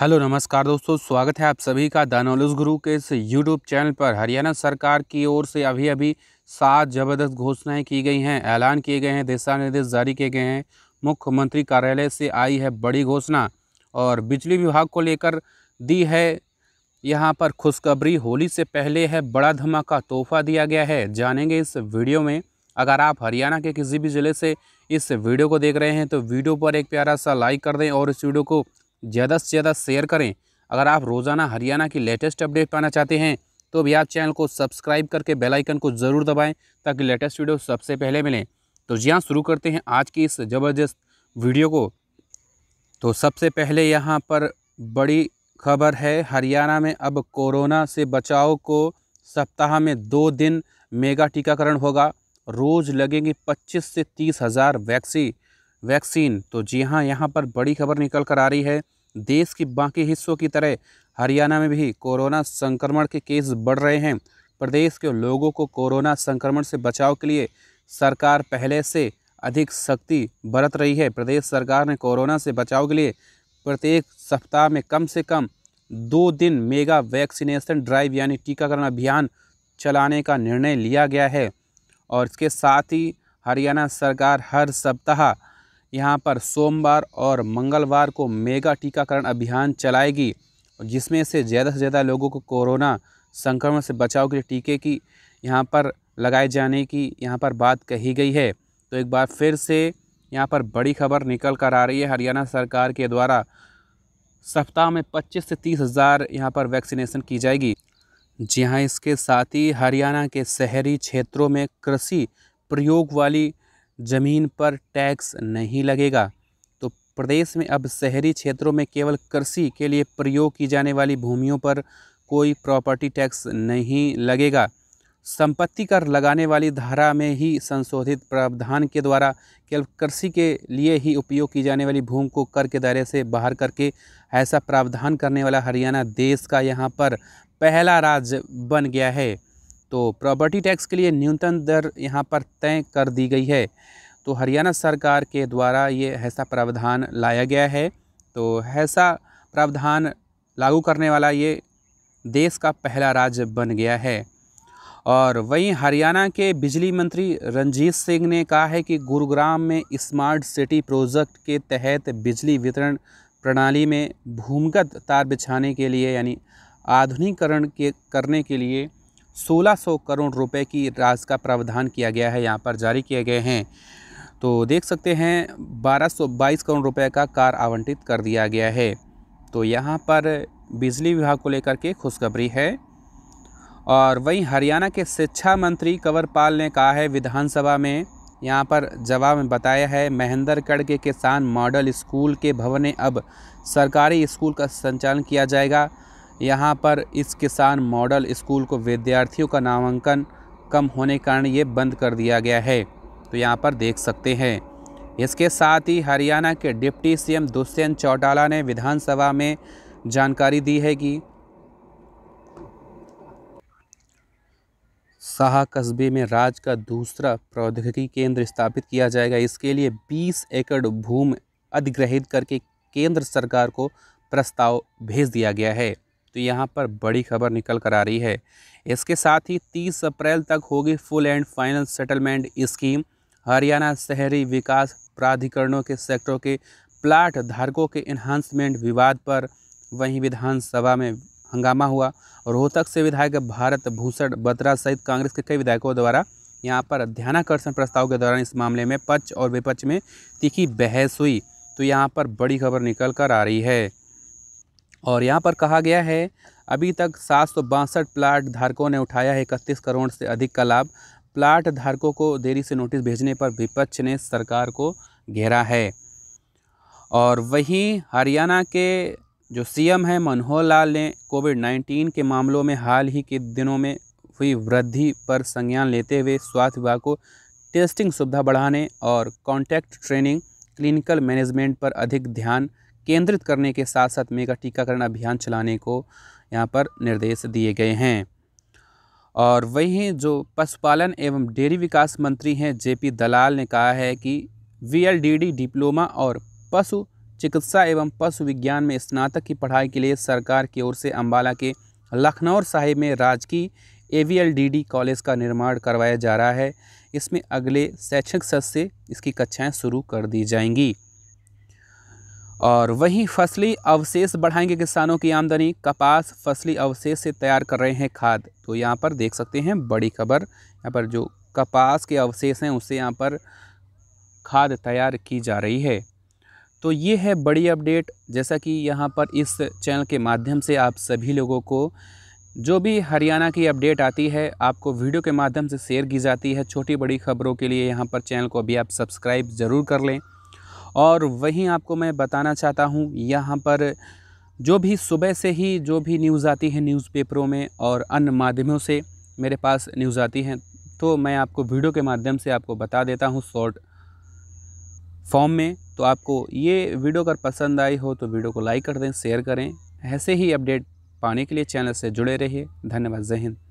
hello नमस्कार दोस्तों स्वागत है आप सभी का द नॉलेज गुरु के इस यूट्यूब चैनल पर हरियाणा सरकार की ओर से अभी अभी सात जबरदस्त घोषणाएं की गई हैं ऐलान किए गए हैं दिशा निर्देश जारी किए गए हैं मुख्यमंत्री कार्यालय से आई है बड़ी घोषणा और बिजली विभाग को लेकर दी है यहाँ पर खुशखबरी होली से पहले है बड़ा धमाका तोहफा दिया गया है जानेंगे इस वीडियो में अगर आप हरियाणा के किसी भी ज़िले से इस वीडियो को देख रहे हैं तो वीडियो पर एक प्यारा सा लाइक कर दें और इस वीडियो को ज़्यादा से ज़्यादा शेयर करें अगर आप रोज़ाना हरियाणा की लेटेस्ट अपडेट पाना चाहते हैं तो भी आप चैनल को सब्सक्राइब करके बेल आइकन को ज़रूर दबाएं ताकि लेटेस्ट वीडियो सबसे पहले मिलें तो जी हाँ शुरू करते हैं आज की इस ज़बरदस्त वीडियो को तो सबसे पहले यहाँ पर बड़ी खबर है हरियाणा में अब कोरोना से बचाव को सप्ताह में दो दिन मेगा टीकाकरण होगा रोज़ लगेंगी पच्चीस से तीस हज़ार वैक्सीन वैक्सीन तो जी हाँ यहाँ पर बड़ी खबर निकल कर आ रही है देश के बाकी हिस्सों की तरह हरियाणा में भी कोरोना संक्रमण के केस बढ़ रहे हैं प्रदेश के लोगों को कोरोना संक्रमण से बचाव के लिए सरकार पहले से अधिक सख्ती बरत रही है प्रदेश सरकार ने कोरोना से बचाव के लिए प्रत्येक सप्ताह में कम से कम दो दिन मेगा वैक्सीनेशन ड्राइव यानी टीकाकरण अभियान चलाने का निर्णय लिया गया है और इसके साथ ही हरियाणा सरकार हर सप्ताह यहाँ पर सोमवार और मंगलवार को मेगा टीकाकरण अभियान चलाएगी जिसमें से ज़्यादा से ज़्यादा लोगों को कोरोना संक्रमण से बचाव के लिए टीके की यहाँ पर लगाए जाने की यहाँ पर बात कही गई है तो एक बार फिर से यहाँ पर बड़ी खबर निकल कर आ रही है हरियाणा सरकार के द्वारा सप्ताह में 25 से तीस हज़ार यहाँ पर वैक्सीनेशन की जाएगी जी हाँ इसके साथ ही हरियाणा के शहरी क्षेत्रों में कृषि प्रयोग वाली ज़मीन पर टैक्स नहीं लगेगा तो प्रदेश में अब शहरी क्षेत्रों में केवल कृषि के लिए प्रयोग की जाने वाली भूमियों पर कोई प्रॉपर्टी टैक्स नहीं लगेगा संपत्ति कर लगाने वाली धारा में ही संशोधित प्रावधान के द्वारा केवल कृषि के लिए ही उपयोग की जाने वाली भूमि को कर के दायरे से बाहर करके ऐसा प्रावधान करने वाला हरियाणा देश का यहाँ पर पहला राज्य बन गया है तो प्रॉपर्टी टैक्स के लिए न्यूनतम दर यहाँ पर तय कर दी गई है तो हरियाणा सरकार के द्वारा ये ऐसा प्रावधान लाया गया है तो ऐसा प्रावधान लागू करने वाला ये देश का पहला राज्य बन गया है और वहीं हरियाणा के बिजली मंत्री रंजीत सिंह ने कहा है कि गुरुग्राम में स्मार्ट सिटी प्रोजेक्ट के तहत बिजली वितरण प्रणाली में भूमिगत तार बिछाने के लिए यानी आधुनिकरण के करने के लिए 1600 करोड़ रुपए की राज का प्रावधान किया गया है यहाँ पर जारी किए गए हैं तो देख सकते हैं 1222 करोड़ रुपए का कार आवंटित कर दिया गया है तो यहाँ पर बिजली विभाग को लेकर के खुशखबरी है और वहीं हरियाणा के शिक्षा मंत्री कंवर पाल ने कहा है विधानसभा में यहाँ पर जवाब में बताया है महेंद्रगढ़ के किसान मॉडल स्कूल के भवन में अब सरकारी स्कूल का संचालन किया जाएगा यहाँ पर इस किसान मॉडल स्कूल को विद्यार्थियों का नामांकन कम होने के कारण ये बंद कर दिया गया है तो यहाँ पर देख सकते हैं इसके साथ ही हरियाणा के डिप्टी सीएम दुष्यंत चौटाला ने विधानसभा में जानकारी दी है कि शाह कस्बे में राज्य का दूसरा प्रौद्योगिकी केंद्र स्थापित किया जाएगा इसके लिए 20 एकड़ भूमि अधिग्रहित करके केंद्र सरकार को प्रस्ताव भेज दिया गया है तो यहाँ पर बड़ी खबर निकल कर आ रही है इसके साथ ही 30 अप्रैल तक होगी full and final settlement scheme Haryana शहरी विकास प्राधिकरणों के सेक्टरों के प्लाट धारकों के इन्हांसमेंट विवाद पर वहीं विधानसभा में हंगामा हुआ रोहतक से विधायक भारत भूषण बत्रा सहित कांग्रेस के कई विधायकों द्वारा यहाँ पर ध्यानाकर्षण प्रस्ताव के दौरान इस मामले में पक्ष और विपक्ष में तीखी बहस हुई तो यहाँ पर बड़ी खबर निकल कर आ रही है और यहाँ पर कहा गया है अभी तक सात सौ बासठ प्लाट धारकों ने उठाया है इकतीस करोड़ से अधिक का लाभ प्लाट धारकों को देरी से नोटिस भेजने पर विपक्ष ने सरकार को घेरा है और वहीं हरियाणा के जो सीएम हैं मनोहर लाल ने कोविड नाइन्टीन के मामलों में हाल ही के दिनों में हुई वृद्धि पर संज्ञान लेते हुए स्वास्थ्य विभाग को टेस्टिंग सुविधा बढ़ाने और कॉन्टैक्ट ट्रेनिंग क्लिनिकल मैनेजमेंट पर अधिक ध्यान केंद्रित करने के साथ साथ मेगा टीकाकरण अभियान चलाने को यहाँ पर निर्देश दिए गए हैं और वहीं जो पशुपालन एवं डेयरी विकास मंत्री हैं जेपी दलाल ने कहा है कि वीएलडीडी डिप्लोमा और पशु चिकित्सा एवं पशु विज्ञान में स्नातक की पढ़ाई के लिए सरकार की ओर से अम्बाला के लखनऊ साहिब में राजकीय ए कॉलेज का निर्माण करवाया जा रहा है इसमें अगले शैक्षणिक सत्र से इसकी कक्षाएँ शुरू कर दी जाएंगी और वही फसली अवशेष बढ़ाएंगे किसानों की आमदनी कपास फसली अवशेष से तैयार कर रहे हैं खाद तो यहाँ पर देख सकते हैं बड़ी खबर यहाँ पर जो कपास के अवशेष हैं उससे यहाँ पर खाद तैयार की जा रही है तो ये है बड़ी अपडेट जैसा कि यहाँ पर इस चैनल के माध्यम से आप सभी लोगों को जो भी हरियाणा की अपडेट आती है आपको वीडियो के माध्यम से शेयर की जाती है छोटी बड़ी खबरों के लिए यहाँ पर चैनल को अभी आप सब्सक्राइब ज़रूर कर लें और वहीं आपको मैं बताना चाहता हूँ यहाँ पर जो भी सुबह से ही जो भी न्यूज़ आती है न्यूज़पेपरों में और अन्य माध्यमों से मेरे पास न्यूज़ आती हैं तो मैं आपको वीडियो के माध्यम से आपको बता देता हूँ शॉर्ट फॉर्म में तो आपको ये वीडियो अगर पसंद आई हो तो वीडियो को लाइक कर दें शेयर करें ऐसे ही अपडेट पाने के लिए चैनल से जुड़े रहिए धन्यवाद जय हिंद